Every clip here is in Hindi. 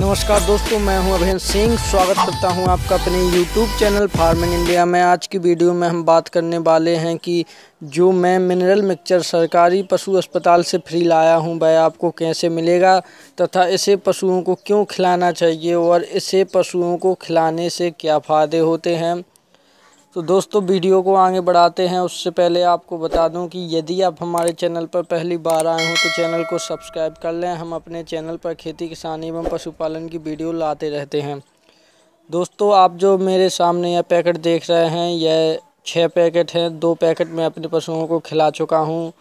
नमस्कार दोस्तों मैं हूं अभिन सिंह स्वागत करता हूं आपका अपने यूट्यूब चैनल फार्मिंग इंडिया में आज की वीडियो में हम बात करने वाले हैं कि जो मैं मिनरल मिक्सचर सरकारी पशु अस्पताल से फ्री लाया हूं वह आपको कैसे मिलेगा तथा इसे पशुओं को क्यों खिलाना चाहिए और इसे पशुओं को खिलाने से क्या फ़ायदे होते हैं तो दोस्तों वीडियो को आगे बढ़ाते हैं उससे पहले आपको बता दूं कि यदि आप हमारे चैनल पर पहली बार आए हों तो चैनल को सब्सक्राइब कर लें हम अपने चैनल पर खेती किसानी एवं पशुपालन की वीडियो लाते रहते हैं दोस्तों आप जो मेरे सामने यह पैकेट देख रहे हैं यह छः पैकेट हैं दो पैकेट मैं अपने पशुओं को खिला चुका हूँ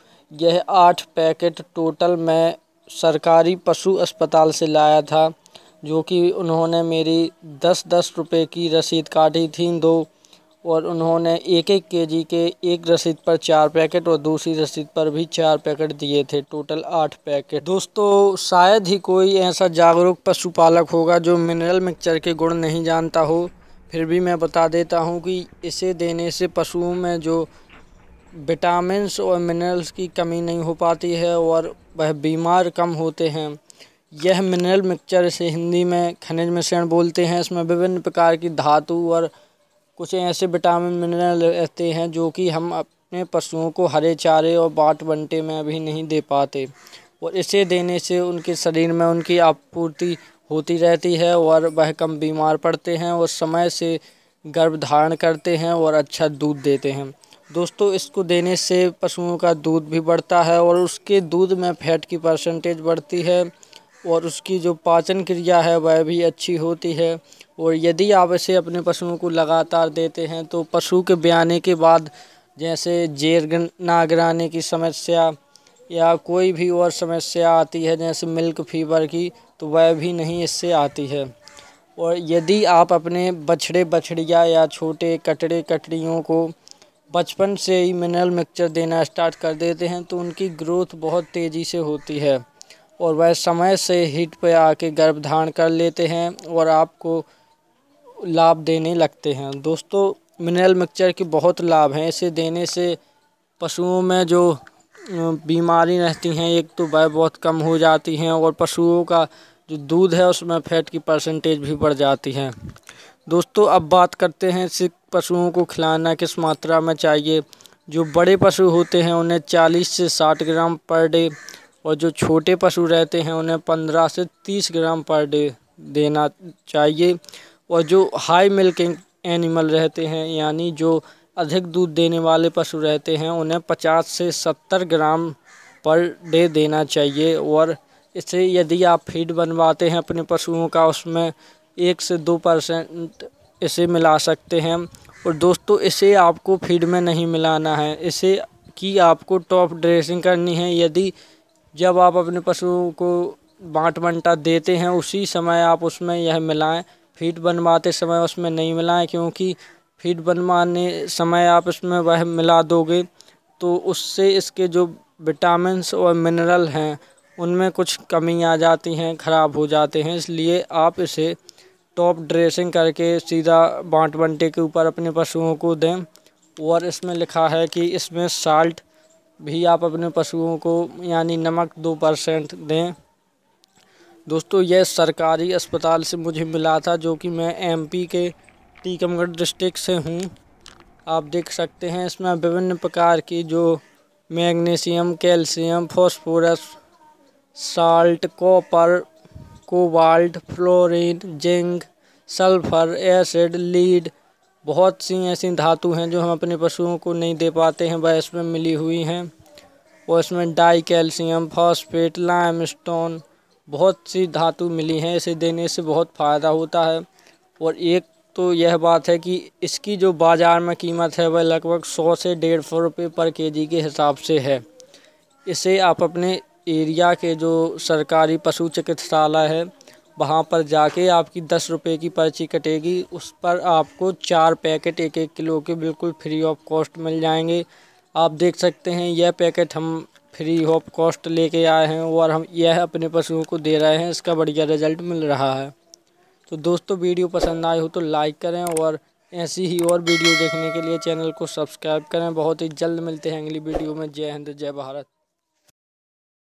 यह आठ पैकेट टोटल मैं सरकारी पशु अस्पताल से लाया था जो कि उन्होंने मेरी दस दस रुपये की रसीद काटी थी दो और उन्होंने एक एक केजी के एक रसीद पर चार पैकेट और दूसरी रसीद पर भी चार पैकेट दिए थे टोटल आठ पैकेट दोस्तों शायद ही कोई ऐसा जागरूक पशुपालक होगा जो मिनरल मिक्सचर के गुण नहीं जानता हो फिर भी मैं बता देता हूँ कि इसे देने से पशुओं में जो विटामिनस और मिनरल्स की कमी नहीं हो पाती है और वह बीमार कम होते हैं यह मिनरल मिक्सचर इसे हिंदी में खनिज मिश्रण बोलते हैं इसमें विभिन्न प्रकार की धातु और कुछ ऐसे विटामिन मिनरल रहते हैं जो कि हम अपने पशुओं को हरे चारे और बाट बंटे में अभी नहीं दे पाते और इसे देने से उनके शरीर में उनकी आपूर्ति होती रहती है और वह कम बीमार पड़ते हैं और समय से गर्भ धारण करते हैं और अच्छा दूध देते हैं दोस्तों इसको देने से पशुओं का दूध भी बढ़ता है और उसके दूध में फैट की परसेंटेज बढ़ती है और उसकी जो पाचन क्रिया है वह भी अच्छी होती है और यदि आप इसे अपने पशुओं को लगातार देते हैं तो पशु के ब्याने के बाद जैसे जेर ना गिराने की समस्या या कोई भी और समस्या आती है जैसे मिल्क फीवर की तो वह भी नहीं इससे आती है और यदि आप अपने बछड़े बछड़िया या छोटे कटड़े कटड़ियों को बचपन से ही मिनरल मिक्सचर देना स्टार्ट कर देते हैं तो उनकी ग्रोथ बहुत तेज़ी से होती है और वह समय से हीट पर आके गर्भ धारण कर लेते हैं और आपको लाभ देने लगते हैं दोस्तों मिनरल मिक्सचर के बहुत लाभ हैं इसे देने से पशुओं में जो बीमारी रहती हैं एक तो वह बहुत कम हो जाती हैं और पशुओं का जो दूध है उसमें फैट की परसेंटेज भी बढ़ जाती है दोस्तों अब बात करते हैं सिख पशुओं को खिलाना किस मात्रा में चाहिए जो बड़े पशु होते हैं उन्हें 40 से 60 ग्राम पर डे और जो छोटे पशु रहते हैं उन्हें पंद्रह से तीस ग्राम पर डे देना चाहिए और जो हाई मिल्किंग एनिमल रहते हैं यानी जो अधिक दूध देने वाले पशु रहते हैं उन्हें पचास से सत्तर ग्राम पर डे देना चाहिए और इससे यदि आप फीड बनवाते हैं अपने पशुओं का उसमें एक से दो परसेंट इसे मिला सकते हैं और दोस्तों इसे आपको फीड में नहीं मिलाना है इसे कि आपको टॉप ड्रेसिंग करनी है यदि जब आप अपने पशुओं को बाँट बंटा देते हैं उसी समय आप उसमें यह मिलाएं फीड बनवाते समय उसमें नहीं मिलाएं क्योंकि फीड बनवाने समय आप इसमें वह मिला दोगे तो उससे इसके जो विटामिनस और मिनरल हैं उनमें कुछ कमी आ जाती हैं ख़राब हो जाते हैं इसलिए आप इसे टॉप ड्रेसिंग करके सीधा बाँट बंटे के ऊपर अपने पशुओं को दें और इसमें लिखा है कि इसमें साल्ट भी आप अपने पशुओं को यानी नमक दो परसेंट दें दोस्तों यह सरकारी अस्पताल से मुझे मिला था जो कि मैं एमपी के टीकमगढ़ डिस्ट्रिक्ट से हूँ आप देख सकते हैं इसमें विभिन्न प्रकार की जो magnesium calcium phosphorus salt copper cobalt fluorine zinc sulphur acid lead बहुत सी ऐसी धातु हैं जो हम अपने पशुओं को नहीं दे पाते हैं वह इसमें मिली हुई हैं और इसमें dicalcium phosphate limestone बहुत सी धातु मिली हैं इसे देने से बहुत फ़ायदा होता है और एक तो यह बात है कि इसकी जो बाज़ार में कीमत है वह लगभग सौ से डेढ़ सौ रुपये पर के के हिसाब से है इसे आप अपने एरिया के जो सरकारी पशु चिकित्सालय है वहाँ पर जाके आपकी दस रुपये की पर्ची कटेगी उस पर आपको चार पैकेट एक एक किलो के बिल्कुल फ्री ऑफ कॉस्ट मिल जाएंगे आप देख सकते हैं यह पैकेट हम फ्री ऑफ कॉस्ट लेके आए हैं और हम यह अपने पशुओं को दे रहे हैं इसका बढ़िया रिजल्ट मिल रहा है तो दोस्तों वीडियो पसंद आए हो तो लाइक करें और ऐसी ही और वीडियो देखने के लिए चैनल को सब्सक्राइब करें बहुत ही जल्द मिलते हैं अगली वीडियो में जय हिंद जय भारत